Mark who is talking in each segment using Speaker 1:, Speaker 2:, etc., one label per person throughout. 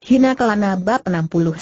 Speaker 1: Hina Kelana Bab 69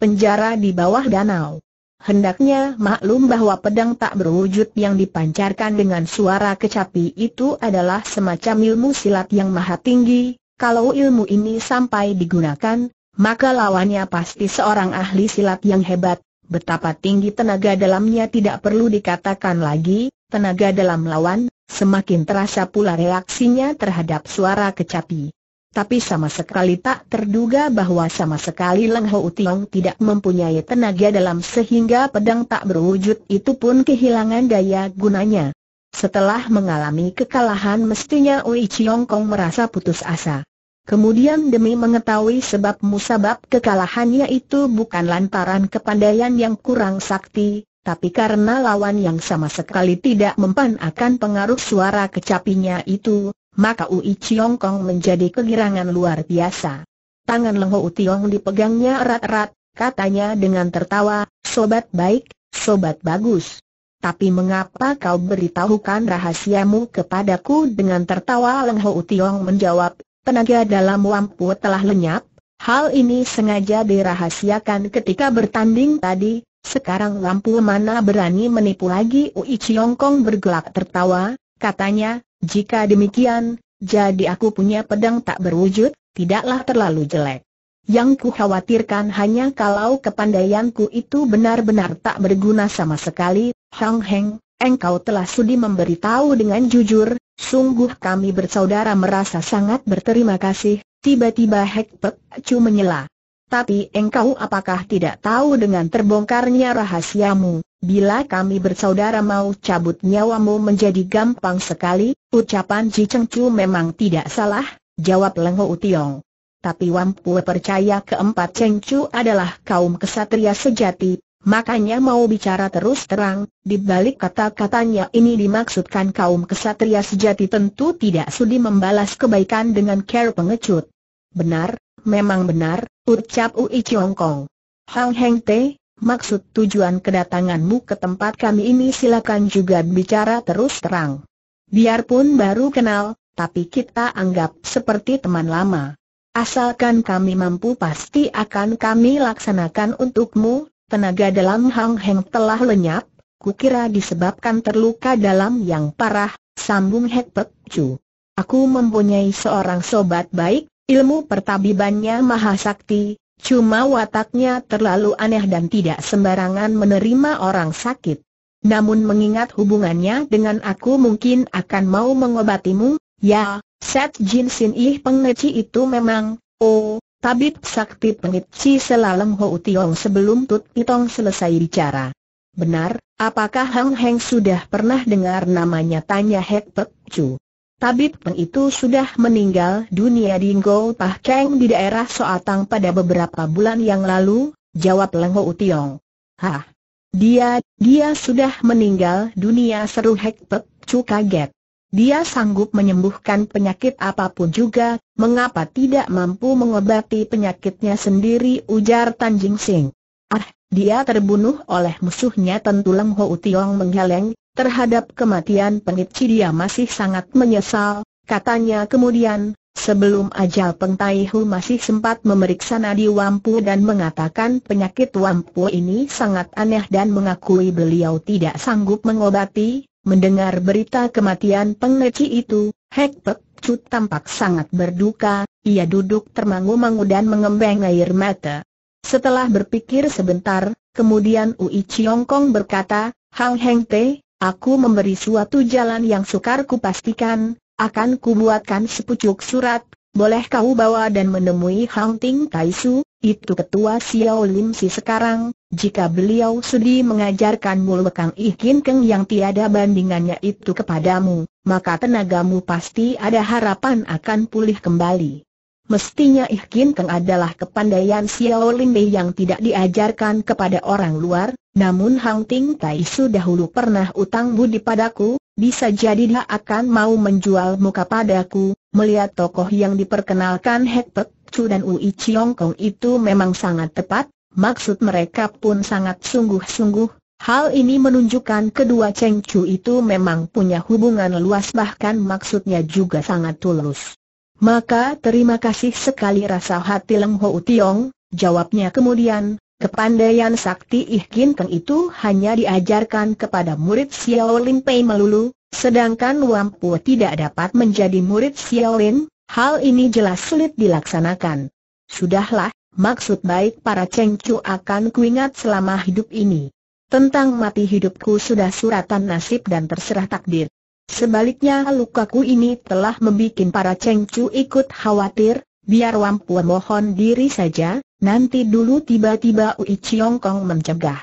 Speaker 1: Penjara di bawah danau Hendaknya maklum bahwa pedang tak berwujud yang dipancarkan dengan suara kecapi itu adalah semacam ilmu silat yang maha tinggi, kalau ilmu ini sampai digunakan, maka lawannya pasti seorang ahli silat yang hebat, betapa tinggi tenaga dalamnya tidak perlu dikatakan lagi, tenaga dalam lawan, semakin terasa pula reaksinya terhadap suara kecapi. Tapi sama sekali tak terduga bahwa sama sekali Leng Ho Tiong tidak mempunyai tenaga dalam sehingga pedang tak berwujud itu pun kehilangan daya gunanya. Setelah mengalami kekalahan mestinya Ui Chiong Kong merasa putus asa. Kemudian demi mengetahui sebab musabab kekalahannya itu bukan lantaran kepandaian yang kurang sakti, tapi karena lawan yang sama sekali tidak mempan akan pengaruh suara kecapinya itu, maka Ui Chiong Kong menjadi kegirangan luar biasa. Tangan Lengho Tiong dipegangnya erat-erat, katanya dengan tertawa, sobat baik, sobat bagus. Tapi mengapa kau beritahukan rahasiamu kepadaku dengan tertawa Leng Ho Tiong menjawab, tenaga dalam wampu telah lenyap, hal ini sengaja dirahasiakan ketika bertanding tadi, sekarang lampu mana berani menipu lagi Ui Chiong Kong bergelak tertawa, katanya, jika demikian, jadi aku punya pedang tak berwujud, tidaklah terlalu jelek. Yang ku khawatirkan hanya kalau kepandaianku itu benar-benar tak berguna sama sekali, Hang Heng, engkau telah sudi memberitahu dengan jujur, sungguh kami bersaudara merasa sangat berterima kasih, tiba-tiba Hek Pek Chu menyela. Tapi engkau apakah tidak tahu dengan terbongkarnya rahasiamu, Bila kami bersaudara mau cabut nyawamu menjadi gampang sekali, ucapan Ji Cheng Chu memang tidak salah, jawab Leng Ho Tiong. Tapi Pue percaya keempat Cheng Chu adalah kaum kesatria sejati, makanya mau bicara terus terang, di balik kata-katanya ini dimaksudkan kaum kesatria sejati tentu tidak sudi membalas kebaikan dengan care pengecut. Benar, memang benar, ucap Ui Chiong Kong. Hang Heng Te, Maksud tujuan kedatanganmu ke tempat kami ini silakan juga bicara terus terang. Biarpun baru kenal, tapi kita anggap seperti teman lama. Asalkan kami mampu pasti akan kami laksanakan untukmu, tenaga dalam Hang Heng telah lenyap, kukira disebabkan terluka dalam yang parah, sambung Hek Pek Chu. Aku mempunyai seorang sobat baik, ilmu pertabibannya maha sakti, Cuma wataknya terlalu aneh dan tidak sembarangan menerima orang sakit. Namun mengingat hubungannya dengan aku mungkin akan mau mengobatimu, ya, Set Jin Sin Ih pengeci itu memang, oh, tabib sakti pengeci selalem Ho Tiong sebelum Tut Pitong selesai bicara. Benar, apakah Hang Heng sudah pernah dengar namanya tanya Hek Pek Chu? Tabib Peng itu sudah meninggal dunia di Ngou Pah Keng di daerah Soatang pada beberapa bulan yang lalu, jawab Leng Ho Utiong. Hah? Dia, dia sudah meninggal dunia seru Hek Pek Cu kaget. Dia sanggup menyembuhkan penyakit apapun juga, mengapa tidak mampu mengobati penyakitnya sendiri ujar Tan Jing Sing. Ah, dia terbunuh oleh musuhnya tentu Leng Ho Utiong menghaleng, Terhadap kematian Pengici dia masih sangat menyesal, katanya kemudian, sebelum ajal Peng masih sempat memeriksa nadi Wampu dan mengatakan penyakit Wampu ini sangat aneh dan mengakui beliau tidak sanggup mengobati, mendengar berita kematian Pengici itu, Hek Pek Cu tampak sangat berduka, ia duduk termangu-mangu dan mengembang air mata. Setelah berpikir sebentar, kemudian Ui Chiong Kong berkata, Hang Heng Te, Aku memberi suatu jalan yang sukar ku pastikan, akan kubuatkan sepucuk surat, boleh kau bawa dan menemui Hang Ting Kaisu, itu ketua Xiao Lim Si sekarang, jika beliau sudi mengajarkan lekang ikin keng yang tiada bandingannya itu kepadamu, maka tenagamu pasti ada harapan akan pulih kembali. Mestinya Kin Keng adalah kepandaian Xiao Linde yang tidak diajarkan kepada orang luar, namun Hang Ting Tai Su dahulu pernah utang budi padaku, bisa jadi dia akan mau menjual muka padaku, melihat tokoh yang diperkenalkan Hek Pek Chu dan Ui Chiong Kong itu memang sangat tepat, maksud mereka pun sangat sungguh-sungguh, Hal ini menunjukkan kedua Cheng Chu itu memang punya hubungan luas bahkan maksudnya juga sangat tulus. Maka terima kasih sekali rasa hati Leng Ho Tiong, jawabnya kemudian, kepandaian sakti Kin keng itu hanya diajarkan kepada murid Xiao Lin Pei melulu, sedangkan Wang Po tidak dapat menjadi murid Xiao Lin, hal ini jelas sulit dilaksanakan. Sudahlah, maksud baik para Cheng Chu akan kuingat selama hidup ini. Tentang mati hidupku sudah suratan nasib dan terserah takdir. Sebaliknya lukaku ini telah membuat para cengcu ikut khawatir, biar Wampu mohon diri saja, nanti dulu tiba-tiba Ui Chiong Kong mencegah.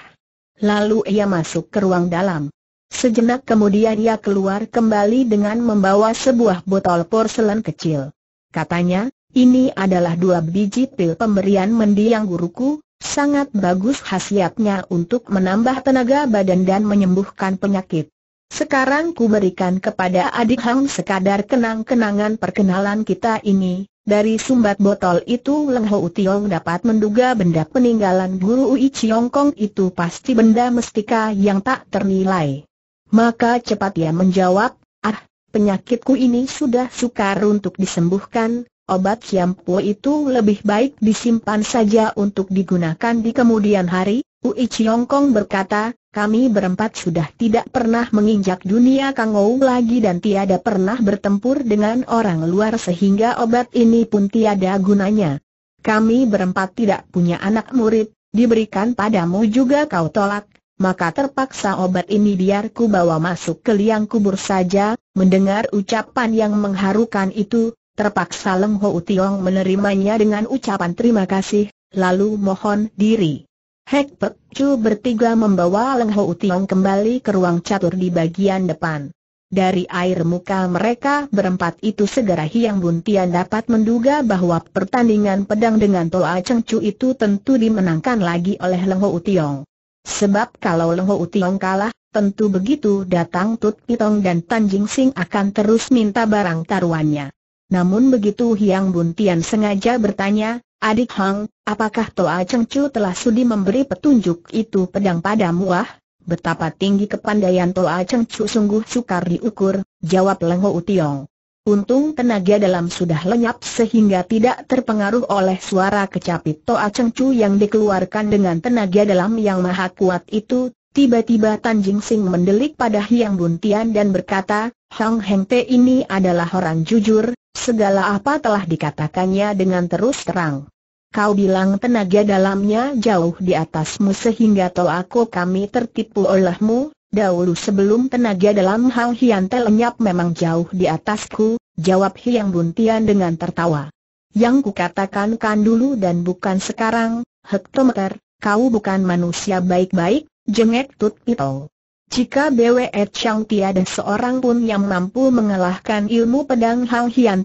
Speaker 1: Lalu ia masuk ke ruang dalam. Sejenak kemudian ia keluar kembali dengan membawa sebuah botol porselen kecil. Katanya, ini adalah dua biji pil pemberian mendiang guruku, sangat bagus khasiatnya untuk menambah tenaga badan dan menyembuhkan penyakit. Sekarang ku berikan kepada adik Hang sekadar kenang-kenangan perkenalan kita ini. Dari sumbat botol itu Leng Ho Tiong dapat menduga benda peninggalan guru Ui Chiong Kong itu pasti benda mestika yang tak ternilai. Maka cepat ia menjawab, ah, penyakitku ini sudah sukar untuk disembuhkan, obat siampu itu lebih baik disimpan saja untuk digunakan di kemudian hari. Ui Chiong Kong berkata, kami berempat sudah tidak pernah menginjak dunia Kangou lagi dan tiada pernah bertempur dengan orang luar sehingga obat ini pun tiada gunanya. Kami berempat tidak punya anak murid, diberikan padamu juga kau tolak, maka terpaksa obat ini biar ku bawa masuk ke liang kubur saja, mendengar ucapan yang mengharukan itu, terpaksa Leng Ho Tiong menerimanya dengan ucapan terima kasih, lalu mohon diri. Hek Pek Chu bertiga membawa Leng Ho Tiong kembali ke ruang catur di bagian depan. Dari air muka mereka berempat itu segera Hiang Buntian dapat menduga bahwa pertandingan pedang dengan Toa Cheng Chu itu tentu dimenangkan lagi oleh Leng Ho Tiong. Sebab kalau Leng Ho Tiong kalah, tentu begitu datang Tut Pitong dan Tan Sing akan terus minta barang taruhannya. Namun begitu Hiang Buntian sengaja bertanya, Adik Hang, apakah Toa Chengcu telah sudi memberi petunjuk itu pedang pada muah Betapa tinggi kepandaian Toa Chengcu sungguh sukar diukur, jawab Lengho Utiong. Untung tenaga dalam sudah lenyap sehingga tidak terpengaruh oleh suara kecapit Toa Chengcu yang dikeluarkan dengan tenaga dalam yang maha kuat itu, tiba-tiba tan jing Sing mendelik pada Hiang Buntian dan berkata, Hang Heng Te ini adalah orang jujur, Segala apa telah dikatakannya dengan terus terang. Kau bilang tenaga dalamnya jauh di atasmu sehingga aku kami tertipu olehmu, dahulu sebelum tenaga dalam Hang Hian lenyap memang jauh di atasku, jawab Hiang Buntian dengan tertawa. Yang kukatakan kan dulu dan bukan sekarang, hektometer, kau bukan manusia baik-baik, jengek Tut Pito. Jika Bwe Chang tiada seorang pun yang mampu mengalahkan ilmu pedang Hang Hian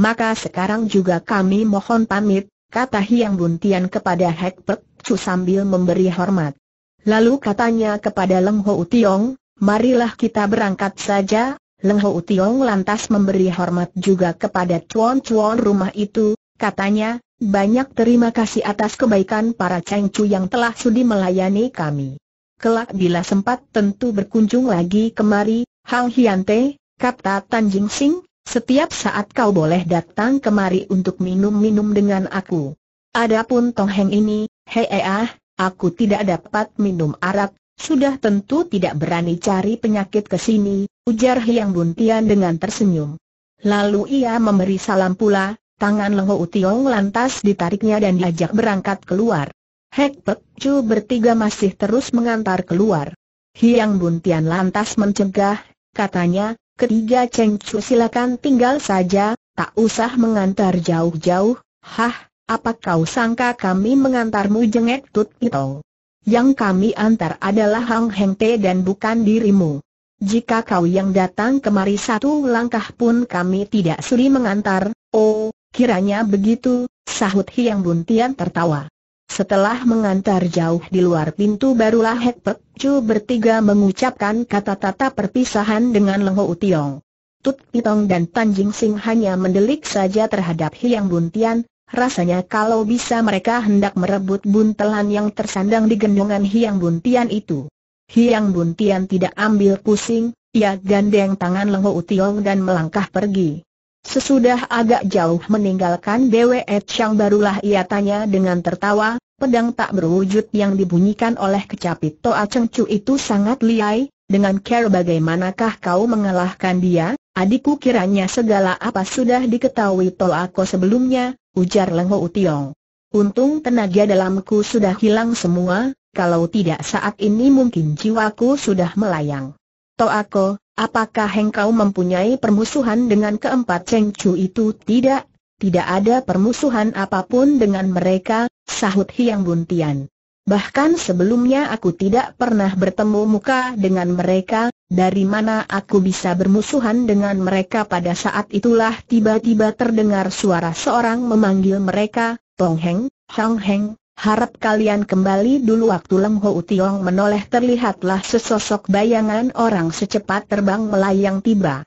Speaker 1: maka sekarang juga kami mohon pamit, kata Hiang Buntian kepada Hek Pek Chu sambil memberi hormat. Lalu katanya kepada Leng Ho Tiong, marilah kita berangkat saja, Leng Ho Tiong lantas memberi hormat juga kepada cuan-cuan rumah itu, katanya, banyak terima kasih atas kebaikan para Cheng Chu yang telah sudi melayani kami kelak bila sempat tentu berkunjung lagi kemari, Hang Hyante, kata Tan Jing Sing, setiap saat kau boleh datang kemari untuk minum-minum dengan aku. Adapun Tong Heng ini, hei ah, aku tidak dapat minum arak, sudah tentu tidak berani cari penyakit ke sini, ujar Hyang Buntian dengan tersenyum. Lalu ia memberi salam pula, tangan Lengho Utiong lantas ditariknya dan diajak berangkat keluar. Hek Pek Chu bertiga masih terus mengantar keluar. Hiang Buntian lantas mencegah, katanya, ketiga Cheng Chu silakan tinggal saja, tak usah mengantar jauh-jauh, hah, apa kau sangka kami mengantarmu jengek Tut itu? Yang kami antar adalah Hang Heng Te dan bukan dirimu. Jika kau yang datang kemari satu langkah pun kami tidak sudi mengantar, oh, kiranya begitu, sahut Hiang Buntian tertawa. Setelah mengantar jauh di luar pintu barulah Hek Pek Chu bertiga mengucapkan kata-kata perpisahan dengan Lengho Tiong. Tut Pitong dan Tan Jing Sing hanya mendelik saja terhadap Hiang Buntian, rasanya kalau bisa mereka hendak merebut buntelan yang tersandang di gendongan Hiang Buntian itu. Hiang Buntian tidak ambil pusing, ia gandeng tangan Lengho Tiong dan melangkah pergi. Sesudah agak jauh meninggalkan Bwe Chang barulah ia tanya dengan tertawa, pedang tak berwujud yang dibunyikan oleh kecapit Toa Cheng Chu itu sangat liai, dengan care bagaimanakah kau mengalahkan dia, adikku kiranya segala apa sudah diketahui Toa Ko sebelumnya, ujar Leng Ho Tiong. Untung tenaga dalamku sudah hilang semua, kalau tidak saat ini mungkin jiwaku sudah melayang. Toa Ko. Apakah engkau mempunyai permusuhan dengan keempat Cheng Chu itu? Tidak, tidak ada permusuhan apapun dengan mereka, sahut Hiang Buntian. Bahkan sebelumnya aku tidak pernah bertemu muka dengan mereka, dari mana aku bisa bermusuhan dengan mereka pada saat itulah tiba-tiba terdengar suara seorang memanggil mereka, Tong Heng, Hang Heng, Harap kalian kembali dulu waktu Leng Ho Tiong menoleh terlihatlah sesosok bayangan orang secepat terbang melayang tiba.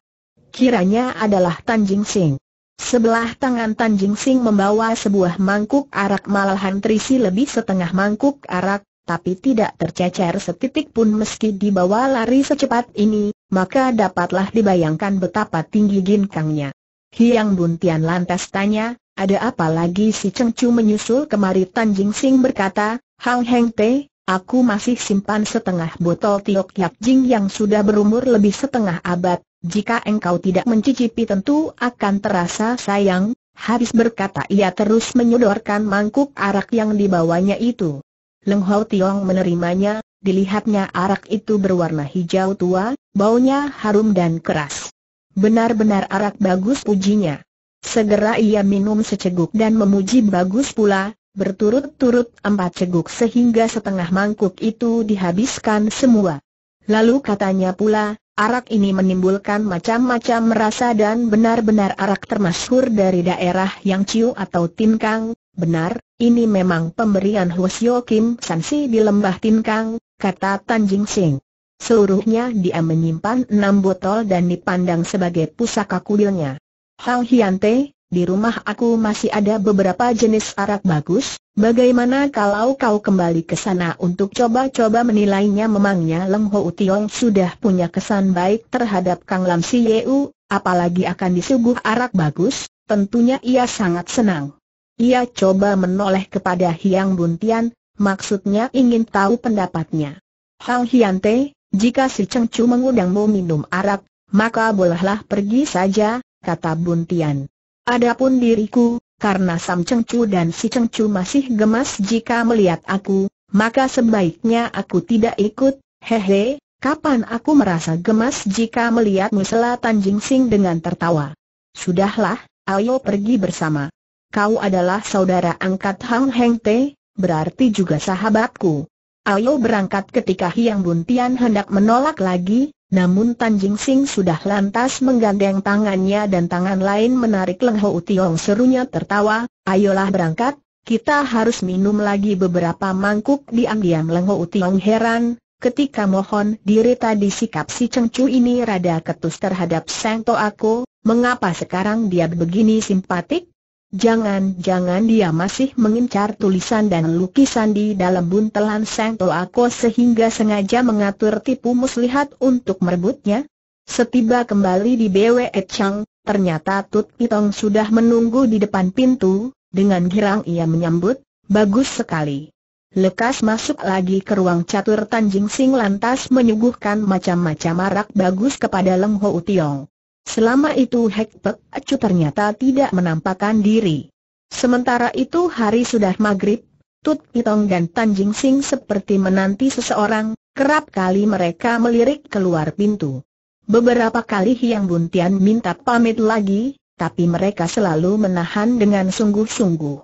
Speaker 1: Kiranya adalah Tanjing Sing. Sebelah tangan Tanjing Sing membawa sebuah mangkuk arak malahan terisi lebih setengah mangkuk arak, tapi tidak tercecer setitik pun meski dibawa lari secepat ini, maka dapatlah dibayangkan betapa tinggi ginkangnya. Hiang Buntian lantas tanya, ada apa lagi si Cheng Chu menyusul kemari Tan Jing Sing berkata, Hang Heng Te, aku masih simpan setengah botol Tiok Yak Jing yang sudah berumur lebih setengah abad, jika engkau tidak mencicipi tentu akan terasa sayang, habis berkata ia terus menyodorkan mangkuk arak yang dibawanya itu. Leng Hao Tiong menerimanya, dilihatnya arak itu berwarna hijau tua, baunya harum dan keras. Benar-benar arak bagus pujinya. Segera ia minum seceguk dan memuji bagus pula, berturut-turut empat ceguk sehingga setengah mangkuk itu dihabiskan semua. Lalu katanya pula, arak ini menimbulkan macam-macam rasa dan benar-benar arak termasuk dari daerah yang Ciu atau Tinkang, benar, ini memang pemberian Hwasyo Kim Sansi di lembah Tinkang, kata Tan Jing Sing. Seluruhnya dia menyimpan enam botol dan dipandang sebagai pusaka kuilnya. Hao Hiante, di rumah aku masih ada beberapa jenis arak bagus, bagaimana kalau kau kembali ke sana untuk coba-coba menilainya memangnya Leng Ho Utiong sudah punya kesan baik terhadap Kang Lam Si Yeu, apalagi akan disuguh arak bagus, tentunya ia sangat senang. Ia coba menoleh kepada Hiang Buntian, maksudnya ingin tahu pendapatnya. Hao Hiante, jika si Cheng Chu mengundangmu minum arak, maka bolehlah pergi saja, kata Buntian. Adapun diriku, karena Sam Chengcu dan si Chengcu masih gemas jika melihat aku, maka sebaiknya aku tidak ikut, hehe, kapan aku merasa gemas jika melihatmu selatan Sing dengan tertawa. Sudahlah, ayo pergi bersama. Kau adalah saudara angkat Hang Heng Te, berarti juga sahabatku. Ayo berangkat ketika Hiang Buntian hendak menolak lagi, namun Tan Sing sudah lantas menggandeng tangannya dan tangan lain menarik Leng Ho Tiong serunya tertawa, ayolah berangkat, kita harus minum lagi beberapa mangkuk diam-diam Leng Ho Tiong heran, ketika mohon diri tadi sikap si Cheng Chu ini rada ketus terhadap To aku mengapa sekarang dia begini simpatik? Jangan-jangan dia masih mengincar tulisan dan lukisan di dalam buntelan Sang Toako sehingga sengaja mengatur tipu muslihat untuk merebutnya? Setiba kembali di BWE Chang, ternyata Tut Pitong sudah menunggu di depan pintu, dengan girang ia menyambut, bagus sekali. Lekas masuk lagi ke ruang catur Tanjing Sing lantas menyuguhkan macam-macam arak bagus kepada Leng Ho Utiong. Selama itu Hek Pek Acu ternyata tidak menampakkan diri. Sementara itu hari sudah maghrib, Tut Pitong dan Tan Sing seperti menanti seseorang, kerap kali mereka melirik keluar pintu. Beberapa kali Hiang Buntian minta pamit lagi, tapi mereka selalu menahan dengan sungguh-sungguh.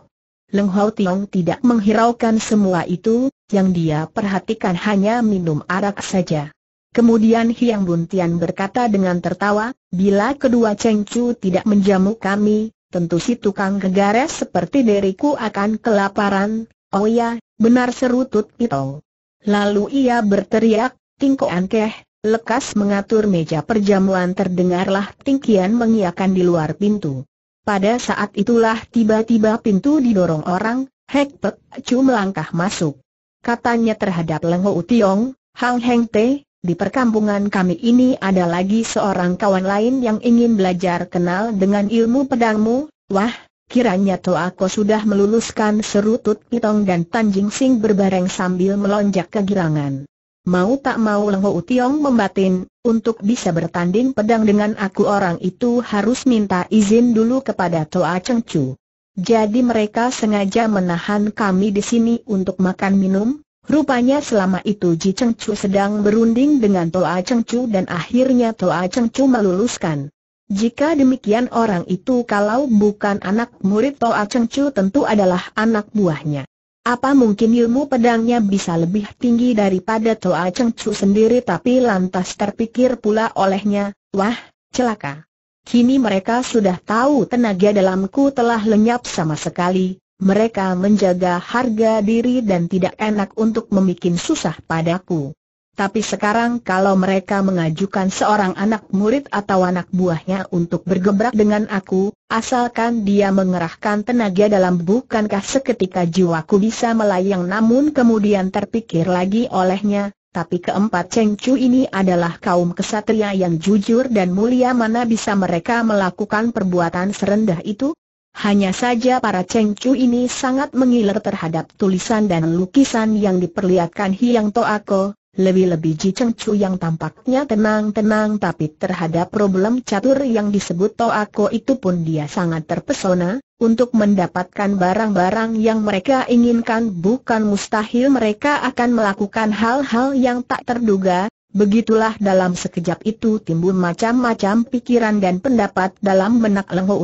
Speaker 1: Leng Hao Tiong tidak menghiraukan semua itu, yang dia perhatikan hanya minum arak saja. Kemudian Hiang Buntian berkata dengan tertawa, bila kedua Cheng Chu tidak menjamu kami, tentu si tukang gegares seperti diriku akan kelaparan. Oh ya, benar seru Tut itu. Lalu ia berteriak, Tingkoan Keh, lekas mengatur meja perjamuan terdengarlah Tingkian mengiakan di luar pintu. Pada saat itulah tiba-tiba pintu didorong orang, Hek Pek Chu melangkah masuk. Katanya terhadap Leng Ho Tiong, Hang Heng Teh, di perkampungan kami ini ada lagi seorang kawan lain yang ingin belajar kenal dengan ilmu pedangmu, wah, kiranya aku sudah meluluskan seru Tut Pitong dan Tanjing Sing berbareng sambil melonjak kegirangan. Mau tak mau Lengho Utiong membatin, untuk bisa bertanding pedang dengan aku orang itu harus minta izin dulu kepada Toa Cengcu. Jadi mereka sengaja menahan kami di sini untuk makan minum? Rupanya selama itu Ji Chu sedang berunding dengan Toa Chu dan akhirnya Toa Chu meluluskan. Jika demikian orang itu kalau bukan anak murid Toa Chu tentu adalah anak buahnya. Apa mungkin ilmu pedangnya bisa lebih tinggi daripada Toa Chu sendiri tapi lantas terpikir pula olehnya, wah, celaka. Kini mereka sudah tahu tenaga dalamku telah lenyap sama sekali, mereka menjaga harga diri dan tidak enak untuk membuat susah padaku. Tapi sekarang kalau mereka mengajukan seorang anak murid atau anak buahnya untuk bergebrak dengan aku, asalkan dia mengerahkan tenaga dalam bukankah seketika jiwaku bisa melayang namun kemudian terpikir lagi olehnya, tapi keempat Cheng Chu ini adalah kaum kesatria yang jujur dan mulia mana bisa mereka melakukan perbuatan serendah itu? Hanya saja para cengcu ini sangat mengiler terhadap tulisan dan lukisan yang diperlihatkan Hiang Toako, lebih-lebih Ji Cengcu yang tampaknya tenang-tenang tapi terhadap problem catur yang disebut Toako itu pun dia sangat terpesona, untuk mendapatkan barang-barang yang mereka inginkan bukan mustahil mereka akan melakukan hal-hal yang tak terduga, Begitulah dalam sekejap itu timbul macam-macam pikiran dan pendapat dalam benak Leng Ho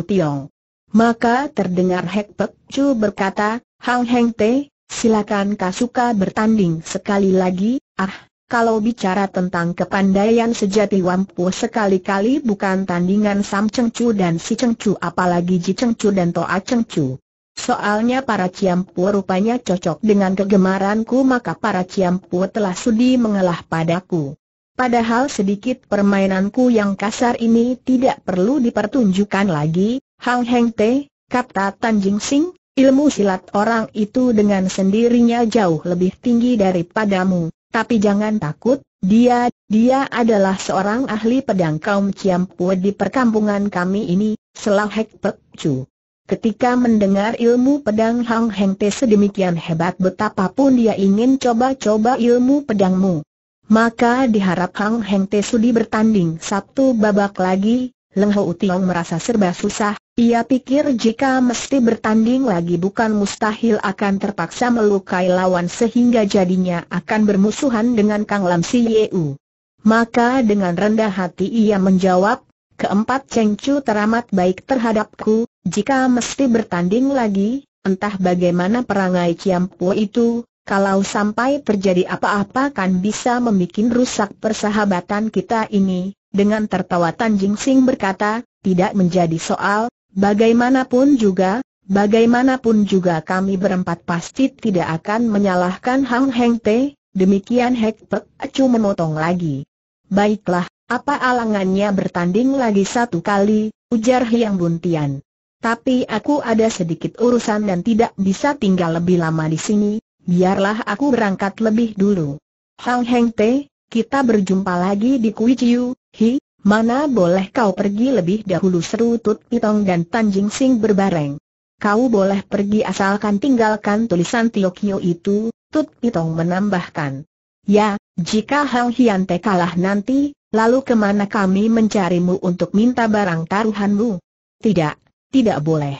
Speaker 1: maka terdengar Hek Pek Chu berkata, Hang Heng Te, silakan Kasuka bertanding sekali lagi, ah, kalau bicara tentang kepandaian sejati Wampu sekali-kali bukan tandingan Sam Cheng Chu dan Si Cheng Chu apalagi Ji Cheng Chu dan Toa Cheng Chu. Soalnya para Ciampu rupanya cocok dengan kegemaranku maka para Ciampu telah sudi mengalah padaku. Padahal sedikit permainanku yang kasar ini tidak perlu dipertunjukkan lagi, Hang Heng Te, kata Tan Jing Sing, ilmu silat orang itu dengan sendirinya jauh lebih tinggi daripadamu, tapi jangan takut, dia, dia adalah seorang ahli pedang kaum Ciampue di perkampungan kami ini, Selah Hek Pek Chu. Ketika mendengar ilmu pedang Hang Heng Te sedemikian hebat betapapun dia ingin coba-coba ilmu pedangmu. Maka diharap Hang Heng Te sudi bertanding satu babak lagi, Leng Ho Tiong merasa serba susah, ia pikir jika mesti bertanding lagi bukan mustahil akan terpaksa melukai lawan sehingga jadinya akan bermusuhan dengan Kang Lam Si Yeu. Maka dengan rendah hati ia menjawab, keempat Cheng Chu teramat baik terhadapku, jika mesti bertanding lagi, entah bagaimana perangai Kiam Po itu, kalau sampai terjadi apa-apa kan bisa membuat rusak persahabatan kita ini, dengan tertawa Tan Sing berkata, tidak menjadi soal, bagaimanapun juga, bagaimanapun juga kami berempat pasti tidak akan menyalahkan Hang Heng Te, demikian Hek Pek Acu memotong lagi. Baiklah, apa alangannya bertanding lagi satu kali, ujar Hiang Buntian. Tapi aku ada sedikit urusan dan tidak bisa tinggal lebih lama di sini, biarlah aku berangkat lebih dulu. Hang Heng Te, kita berjumpa lagi di Kui Chiu, Hi, mana boleh kau pergi lebih dahulu seru Tut Pitong dan Tanjing Sing berbareng. Kau boleh pergi asalkan tinggalkan tulisan Tiokio itu, Tut Pitong menambahkan. Ya, jika Hang Hian Te kalah nanti, lalu kemana kami mencarimu untuk minta barang taruhanmu? Tidak, tidak boleh.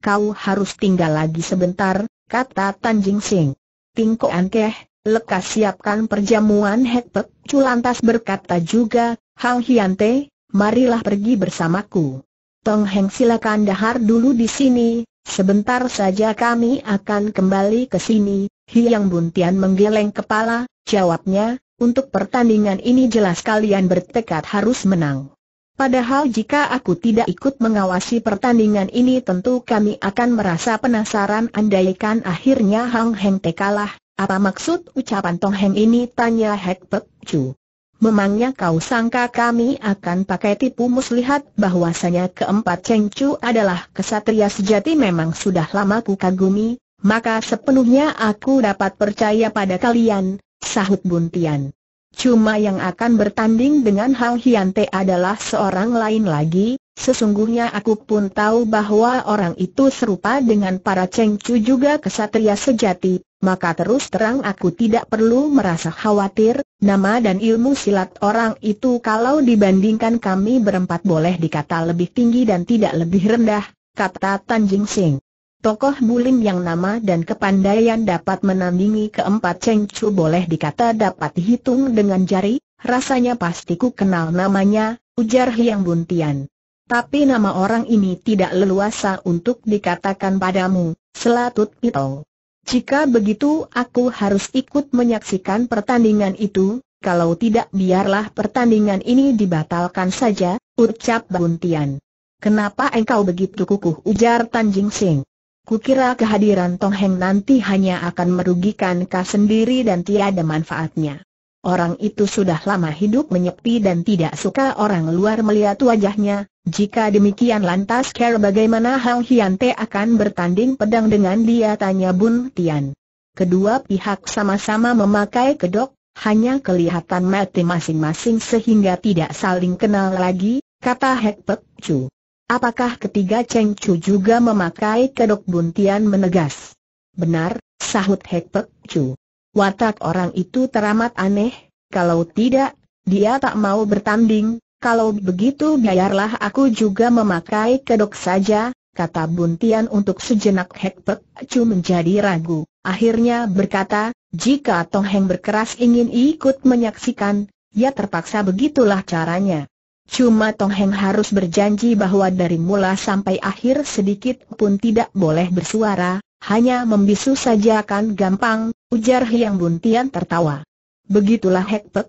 Speaker 1: Kau harus tinggal lagi sebentar, kata Tanjing Sing. Tingko Ankeh, lekas siapkan perjamuan Pek, Culantas berkata juga, Hang Hyante, marilah pergi bersamaku. Tong Heng silakan dahar dulu di sini, sebentar saja kami akan kembali ke sini. Hiang Buntian menggeleng kepala, jawabnya, untuk pertandingan ini jelas kalian bertekad harus menang. Padahal jika aku tidak ikut mengawasi pertandingan ini tentu kami akan merasa penasaran andaikan akhirnya Hang Heng Te kalah. Apa maksud ucapan Tong Heng ini? Tanya Hek Pek Chu. Memangnya kau sangka kami akan pakai tipu muslihat bahwasanya keempat cengcu adalah kesatria sejati memang sudah lama ku kagumi, maka sepenuhnya aku dapat percaya pada kalian, sahut Buntian. Cuma yang akan bertanding dengan Hang Hyante adalah seorang lain lagi, Sesungguhnya aku pun tahu bahwa orang itu serupa dengan para cengcu juga kesatria sejati, maka terus terang aku tidak perlu merasa khawatir, nama dan ilmu silat orang itu kalau dibandingkan kami berempat boleh dikata lebih tinggi dan tidak lebih rendah, kata Tan Jing Sing. Tokoh bulim yang nama dan kepandaian dapat menandingi keempat cengcu boleh dikata dapat dihitung dengan jari, rasanya pasti ku kenal namanya, ujar Hiang Buntian. Tapi nama orang ini tidak leluasa untuk dikatakan padamu, Selatut Pitong. Jika begitu aku harus ikut menyaksikan pertandingan itu, kalau tidak biarlah pertandingan ini dibatalkan saja, ucap Buntian. Kenapa engkau begitu kukuh ujar Tan Jing Sing? Kukira kehadiran Tong Heng nanti hanya akan merugikan kau sendiri dan tiada manfaatnya. Orang itu sudah lama hidup menyepi dan tidak suka orang luar melihat wajahnya, jika demikian lantas kira bagaimana Hang Hian Te akan bertanding pedang dengan dia tanya Bun Tian. Kedua pihak sama-sama memakai kedok, hanya kelihatan mati masing-masing sehingga tidak saling kenal lagi, kata Hek Pek Chu. Apakah ketiga Cheng Chu juga memakai kedok Bun Tian menegas? Benar, sahut Hek Pek Chu. Watak orang itu teramat aneh, kalau tidak, dia tak mau bertanding, kalau begitu biarlah aku juga memakai kedok saja, kata Buntian untuk sejenak Hek Pek Chu menjadi ragu. Akhirnya berkata, jika Tong Heng berkeras ingin ikut menyaksikan, ya terpaksa begitulah caranya. Cuma Tong Heng harus berjanji bahwa dari mula sampai akhir sedikit pun tidak boleh bersuara, hanya membisu saja akan gampang, ujar Hiang Buntian tertawa. Begitulah Hek Pek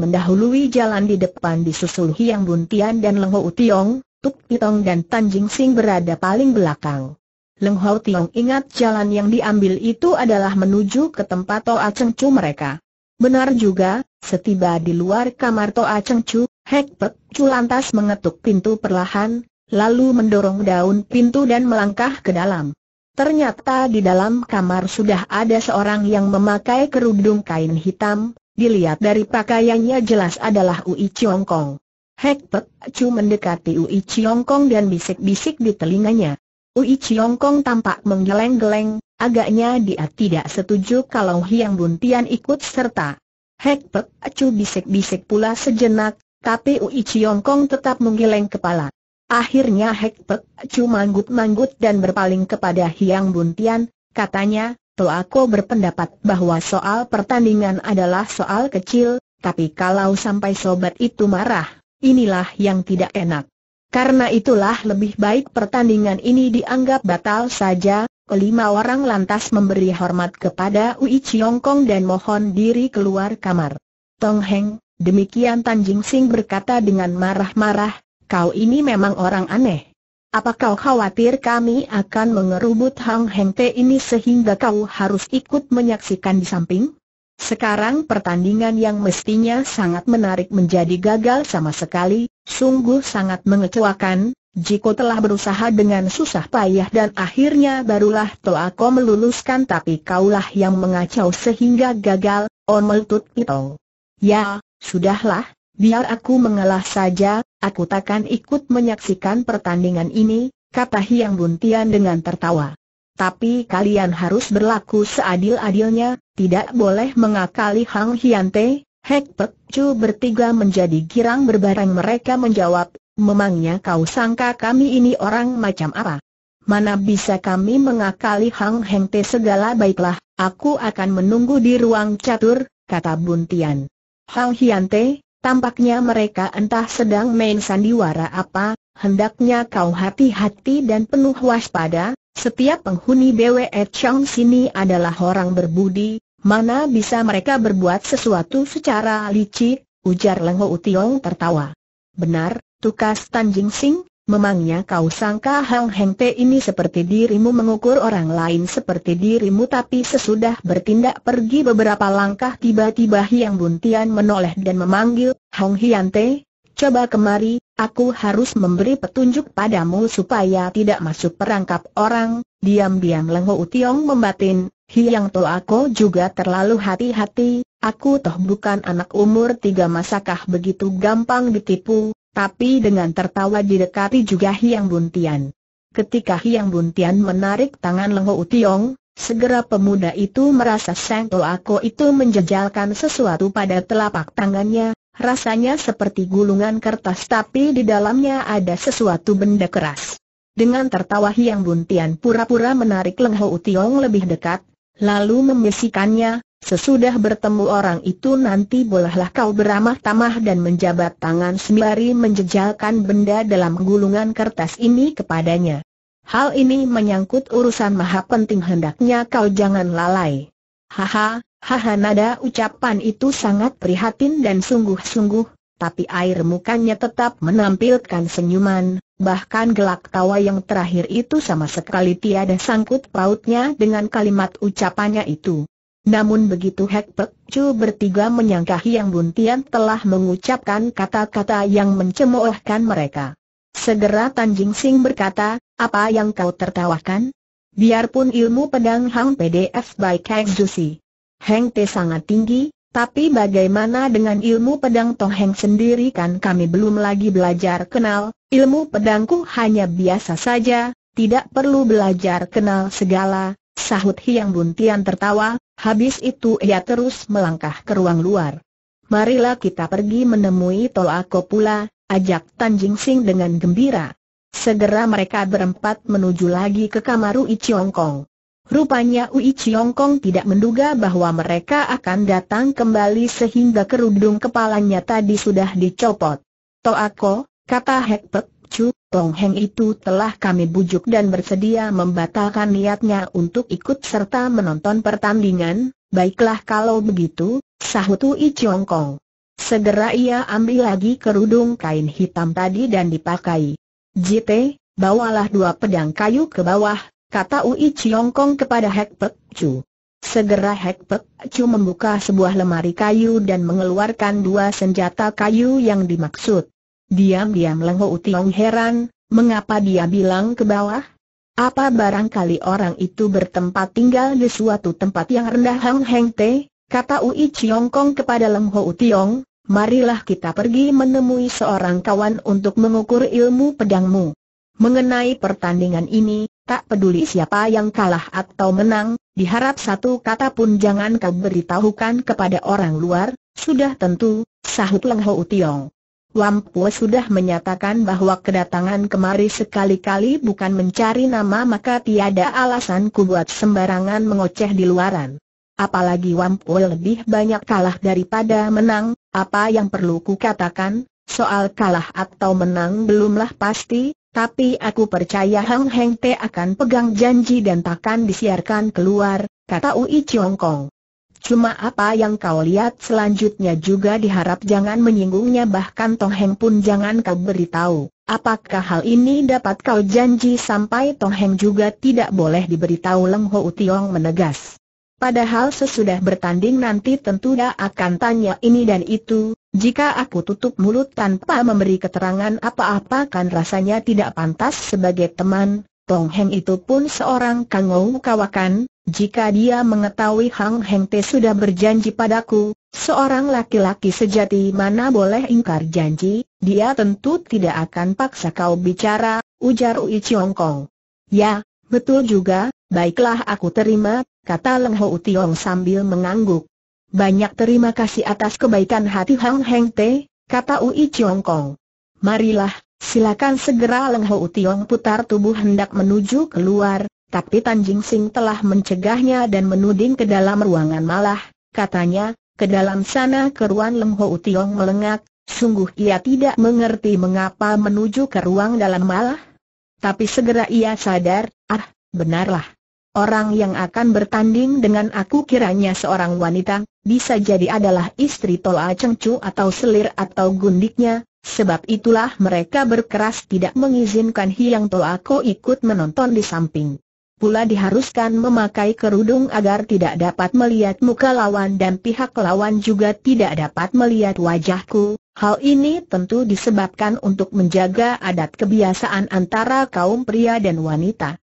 Speaker 1: mendahului jalan di depan disusul Hiang Buntian dan Leng Ho Tiong, Tuk Pitong dan Tan Sing berada paling belakang. Leng Ho Tiong ingat jalan yang diambil itu adalah menuju ke tempat Toa Cheng Chu mereka. Benar juga, setiba di luar kamar Toa Cheng Chu, Hek Pek mengetuk pintu perlahan, lalu mendorong daun pintu dan melangkah ke dalam. Ternyata di dalam kamar sudah ada seorang yang memakai kerudung kain hitam, dilihat dari pakaiannya jelas adalah Ui Chiong Kong. Hek Pek Chu mendekati Ui Chiong Kong dan bisik-bisik di telinganya. Ui Chiong Kong tampak menggeleng-geleng, agaknya dia tidak setuju kalau Hiang Buntian ikut serta. Hek Pek Chu bisik-bisik pula sejenak, tapi Ui Chiong Kong tetap menggeleng kepala. Akhirnya Hek Pek cuma manggut-manggut dan berpaling kepada Hiang Buntian, katanya, Toako berpendapat bahwa soal pertandingan adalah soal kecil, tapi kalau sampai sobat itu marah, inilah yang tidak enak. Karena itulah lebih baik pertandingan ini dianggap batal saja, kelima orang lantas memberi hormat kepada Ui Chiong Kong dan mohon diri keluar kamar. Tong Heng, demikian Tan Jing Sing berkata dengan marah-marah, kau ini memang orang aneh. Apa kau khawatir kami akan mengerubut Hang Heng Te ini sehingga kau harus ikut menyaksikan di samping? Sekarang pertandingan yang mestinya sangat menarik menjadi gagal sama sekali, sungguh sangat mengecewakan, Jiko telah berusaha dengan susah payah dan akhirnya barulah Toa kau meluluskan tapi kaulah yang mengacau sehingga gagal, On meltut Pito. Ya, sudahlah, Biar aku mengalah saja, aku takkan ikut menyaksikan pertandingan ini, kata Hiang Buntian dengan tertawa. Tapi kalian harus berlaku seadil-adilnya, tidak boleh mengakali Hang Hiante, Hek Pek Chu bertiga menjadi girang berbareng mereka menjawab, memangnya kau sangka kami ini orang macam apa? Mana bisa kami mengakali Hang Heng Te segala baiklah, aku akan menunggu di ruang catur, kata Buntian. Hang Hiante, Tampaknya mereka entah sedang main sandiwara apa, hendaknya kau hati-hati dan penuh waspada, setiap penghuni BWE Chong sini adalah orang berbudi, mana bisa mereka berbuat sesuatu secara licik, ujar Leng Ho Tiong tertawa. Benar, tukas Tanjing Sing, Memangnya kau sangka Hang Heng Te ini seperti dirimu mengukur orang lain seperti dirimu tapi sesudah bertindak pergi beberapa langkah tiba-tiba Hiang Buntian menoleh dan memanggil, Hong Hian Te, coba kemari, aku harus memberi petunjuk padamu supaya tidak masuk perangkap orang, diam-diam Lengho Utiong membatin, Hiang To aku juga terlalu hati-hati, aku toh bukan anak umur tiga masakah begitu gampang ditipu, tapi dengan tertawa didekati juga Hiang Buntian. Ketika Hiang Buntian menarik tangan Lengho Utiong, segera pemuda itu merasa Sang Ako itu menjejalkan sesuatu pada telapak tangannya, rasanya seperti gulungan kertas tapi di dalamnya ada sesuatu benda keras. Dengan tertawa Hiang Buntian pura-pura menarik Leng Ho Utiong lebih dekat, lalu membisikannya, Sesudah bertemu orang itu nanti bolehlah kau beramah tamah dan menjabat tangan sembari menjejalkan benda dalam gulungan kertas ini kepadanya. Hal ini menyangkut urusan maha penting hendaknya kau jangan lalai. Haha, haha nada ucapan itu sangat prihatin dan sungguh-sungguh, tapi air mukanya tetap menampilkan senyuman, bahkan gelak tawa yang terakhir itu sama sekali tiada sangkut pautnya dengan kalimat ucapannya itu. Namun begitu Hek Pek Chu bertiga menyangka Hiang Buntian telah mengucapkan kata-kata yang mencemoohkan mereka. Segera Tan Jing Sing berkata, apa yang kau tertawakan? Biarpun ilmu pedang Hang PDF baik Hek Zusi. Heng Te sangat tinggi, tapi bagaimana dengan ilmu pedang Tong Heng sendiri kan kami belum lagi belajar kenal, ilmu pedangku hanya biasa saja, tidak perlu belajar kenal segala, Sahut Hiang Buntian tertawa, habis itu ia terus melangkah ke ruang luar. Marilah kita pergi menemui Tolako pula, ajak Tan Jing Sing dengan gembira. Segera mereka berempat menuju lagi ke kamar Ui Chiong Kong. Rupanya Ui Chiong Kong tidak menduga bahwa mereka akan datang kembali sehingga kerudung kepalanya tadi sudah dicopot. Ako, kata Pek, Tong Heng itu telah kami bujuk dan bersedia membatalkan niatnya untuk ikut serta menonton pertandingan, baiklah kalau begitu, sahut Ui Chong Kong. Segera ia ambil lagi kerudung kain hitam tadi dan dipakai. JT, bawalah dua pedang kayu ke bawah, kata Ui Chong Kong kepada Hek Pek Chu. Segera Hek Pek Chu membuka sebuah lemari kayu dan mengeluarkan dua senjata kayu yang dimaksud. Diam-diam Lengho Tiong heran, mengapa dia bilang ke bawah? Apa barangkali orang itu bertempat tinggal di suatu tempat yang rendah Hang Heng Te? Kata Ui Chiong Kong kepada Lengho Tiong, marilah kita pergi menemui seorang kawan untuk mengukur ilmu pedangmu. Mengenai pertandingan ini, tak peduli siapa yang kalah atau menang, diharap satu kata pun jangan kau beritahukan kepada orang luar, sudah tentu, sahut Leng Ho Tiong. Po sudah menyatakan bahwa kedatangan kemari sekali-kali bukan mencari nama maka tiada alasan ku buat sembarangan mengoceh di luaran. Apalagi Wampo lebih banyak kalah daripada menang, apa yang perlu ku katakan, soal kalah atau menang belumlah pasti, tapi aku percaya Hang Heng Te akan pegang janji dan takkan disiarkan keluar, kata Ui Chiong Kong. Cuma apa yang kau lihat selanjutnya juga diharap jangan menyinggungnya bahkan Tong Heng pun jangan kau beritahu. Apakah hal ini dapat kau janji sampai Tong Heng juga tidak boleh diberitahu Leng Ho Tiong menegas. Padahal sesudah bertanding nanti tentu dia akan tanya ini dan itu, jika aku tutup mulut tanpa memberi keterangan apa-apa kan rasanya tidak pantas sebagai teman, Tong Heng itu pun seorang kangau kawakan, jika dia mengetahui Hang Heng Te sudah berjanji padaku, seorang laki-laki sejati mana boleh ingkar janji, dia tentu tidak akan paksa kau bicara, ujar Ui Chiong Kong. Ya, betul juga, baiklah aku terima, kata Leng Ho Tiong sambil mengangguk. Banyak terima kasih atas kebaikan hati Hang Heng Te, kata Ui Chiong Kong. Marilah, silakan segera Leng Ho Tiong putar tubuh hendak menuju keluar, tapi Tanjing Sing telah mencegahnya dan menuding ke dalam ruangan malah, katanya, ke dalam sana keruan Leng Ho Tiong melengak, sungguh ia tidak mengerti mengapa menuju ke ruang dalam malah. Tapi segera ia sadar, ah, benarlah. Orang yang akan bertanding dengan aku kiranya seorang wanita, bisa jadi adalah istri Tol A Cheng Chu atau selir atau gundiknya, sebab itulah mereka berkeras tidak mengizinkan Hiang Tola Ko ikut menonton di samping pula diharuskan memakai kerudung agar tidak dapat melihat muka lawan dan pihak lawan juga tidak dapat melihat wajahku. Hal ini tentu disebabkan untuk menjaga adat kebiasaan antara kaum pria dan wanita.